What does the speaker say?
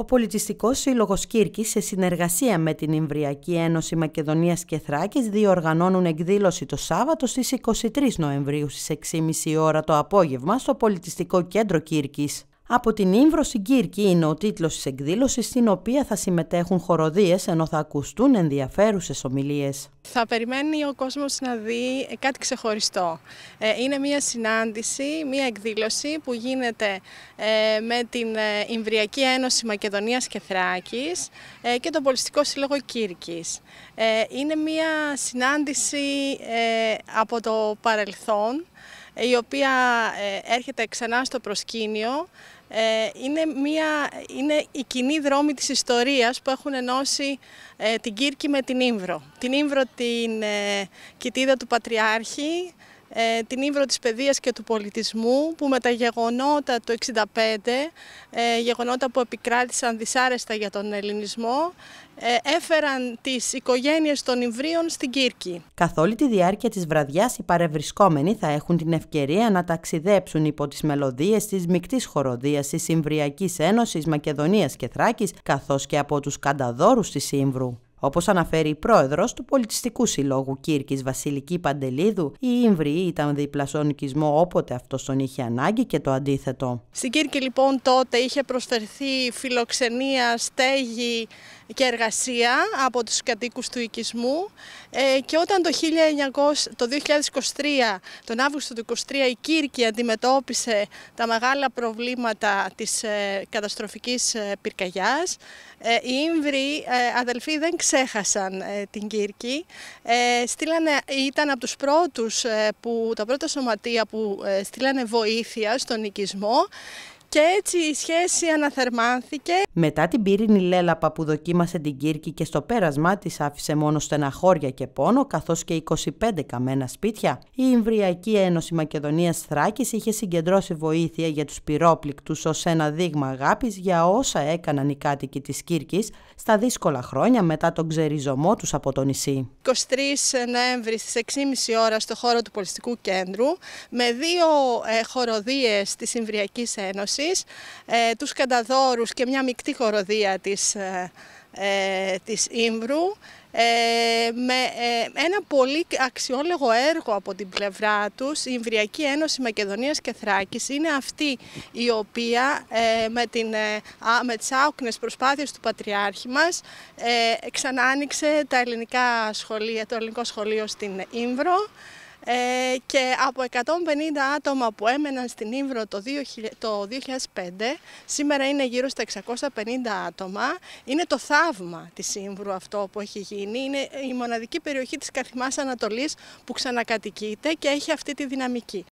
Ο Πολιτιστικός Σύλλογος Κύρκης σε συνεργασία με την Ιμβριακή Ένωση Μακεδονίας και Θράκης διοργανώνουν εκδήλωση το Σάββατο στις 23 Νοεμβρίου στις 6.30 ώρα το απόγευμα στο Πολιτιστικό Κέντρο Κύρκης. Από την Ήμβρο στην Κύρκη είναι ο τίτλος της εκδήλωσης στην οποία θα συμμετέχουν χοροδίες ενώ θα ακουστούν ενδιαφέρουσες ομιλίες. Θα περιμένει ο κόσμος να δει κάτι ξεχωριστό. Ε, είναι μια συνάντηση, μια εκδήλωση που γίνεται ε, με την ε, Ιμβριακή Ένωση Μακεδονίας και Θράκης και τον Πολιστικό Σύλλογο Κύρκης. Είναι μια συνάντηση από το παρελθόν ε, η οποία ε, έρχεται ξανά στο προσκήνιο. Ε, είναι, μια, είναι η κοινή δρόμη της ιστορίας που έχουν ενώσει την Κύρκη με την Ήμβρο. Την Ήμβρο την κοιτίδα του Πατριάρχη, ε, την ύβρο της παιδείας και του πολιτισμού που με τα γεγονότα του 1965, ε, γεγονότα που επικράτησαν δυσάρεστα για τον ελληνισμό, ε, έφεραν τις οικογένειες των Ιβρίων στην Κύρκη. Καθ' όλη τη διάρκεια της βραδιάς οι παρευρισκόμενοι θα έχουν την ευκαιρία να ταξιδέψουν υπό τις μελωδίες της μικτής χοροδίας της Ιμβριακής Ένωσης Μακεδονίας και Θράκης καθώς και από τους κανταδόρους της Σύμβρου. Όπως αναφέρει η πρόεδρος του Πολιτιστικού Συλλόγου Κύρκης Βασιλική Παντελίδου, οι Ήμβροι ήταν δίπλα στον οικισμό όποτε αυτός τον είχε ανάγκη και το αντίθετο. Στην Κύρκη λοιπόν τότε είχε προσφερθεί φιλοξενία, στέγη, και εργασία από τους κατοίκους του οικισμού ε, και όταν το, 1900, το 2023, τον Αύγουστο του 2023 η Κύρκη αντιμετώπισε τα μεγάλα προβλήματα της ε, καταστροφικής ε, πυρκαγιάς οι Ήμβροι αδελφοί δεν ξέχασαν την Κύρκη στείλανε, ήταν από τους πρώτους που, τα πρώτα σωματεία που στείλανε βοήθεια στον οικισμό και έτσι η σχέση αναθερμάνθηκε. Μετά την πύρινη λέλαπα που δοκίμασε την Κύρκη και στο πέρασμά της άφησε μόνο στεναχώρια και πόνο καθώς και 25 καμένα σπίτια, η Ιμβριακή Ένωση Μακεδονίας Θράκης είχε συγκεντρώσει βοήθεια για τους πυρόπληκτους ως ένα δείγμα αγάπης για όσα έκαναν οι κάτοικοι της Κύρκης στα δύσκολα χρόνια μετά τον ξεριζωμό τους από το νησί. 23 Νοέμβρη στις 6.30 ώρα στο χώρο του Πολιστικού Κέντρου με δύο ε, χοροδίες της Ιμβριακής Ένωσης ε, τους και μια μικτή χοροδία της, ε, ε, της Ήμβρου ε, με ένα πολύ αξιόλογο έργο από την πλευρά τους η Ιμβριακή Ένωση Μακεδονίας και Θράκης είναι αυτή η οποία με, την, με τις άοκνες προσπάθειες του Πατριάρχη μας ξανά άνοιξε τα ελληνικά σχολεία, το ελληνικό σχολείο στην Ήμβρο ε, και από 150 άτομα που έμεναν στην Ήβρο το, 2005, σήμερα είναι γύρω στα 650 άτομα. Είναι το θαύμα της Ήβρου αυτό που έχει γίνει. Είναι η μοναδική περιοχή της Καθημάς Ανατολής που ξανακατοικείται και έχει αυτή τη δυναμική.